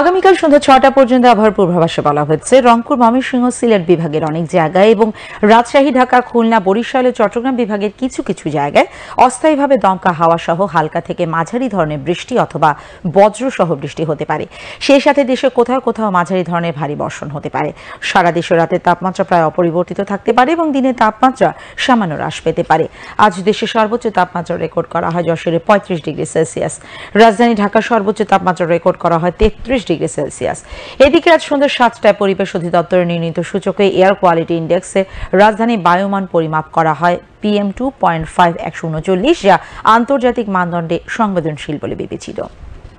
আগামীকাল সন্ধ্যা ছটা পর্যন্ত আবহাওয়ার পূর্বাভাসে বলা হয়েছে রংপুর ময়মনসিংহ সিলেট বিভাগের অনেক জায়গায় এবং রাজশাহী ঢাকা খুলনা বরিশাল ও চট্টগ্রাম বিভাগের কিছু কিছু জায়গায় অস্থায়ীভাবে দমকা হাওয়া সহ হালকা থেকে মাঝারি ধরনের বৃষ্টি অথবা বজ্র সহ বৃষ্টি হতে পারে সেই সাথে দেশে কোথাও কোথাও মাঝারি ধরনের ভারী বর্ষণ হতে পারে সারা দেশে রাতের তাপমাত্রা প্রায় অপরিবর্তিত থাকতে পারে এবং দিনের তাপমাত্রা সামান্য হ্রাস পেতে পারে আজ দেশে সর্বোচ্চ তাপমাত্রা রেকর্ড করা হয় যশোরে পঁয়ত্রিশ ডিগ্রি সেলসিয়াস রাজধানী ঢাকা সর্বোচ্চ তাপমাত্রা রেকর্ড করা হয় তেত্রিশ ডিগ্রি সেলসিয়াস এদিকে আজ সন্ধ্যে সাতটায় পরিবেশ অধিদপ্তর নির্মিত সূচকে এয়ার কোয়ালিটি ইন্ডেক্সে রাজধানী বায়ুমান পরিমাপ করা হয় পিএম টু পয়েন্ট ফাইভ একশো উনচল্লিশ যা আন্তর্জাতিক মানদণ্ডে সংবেদনশীল বলে বিবেচিত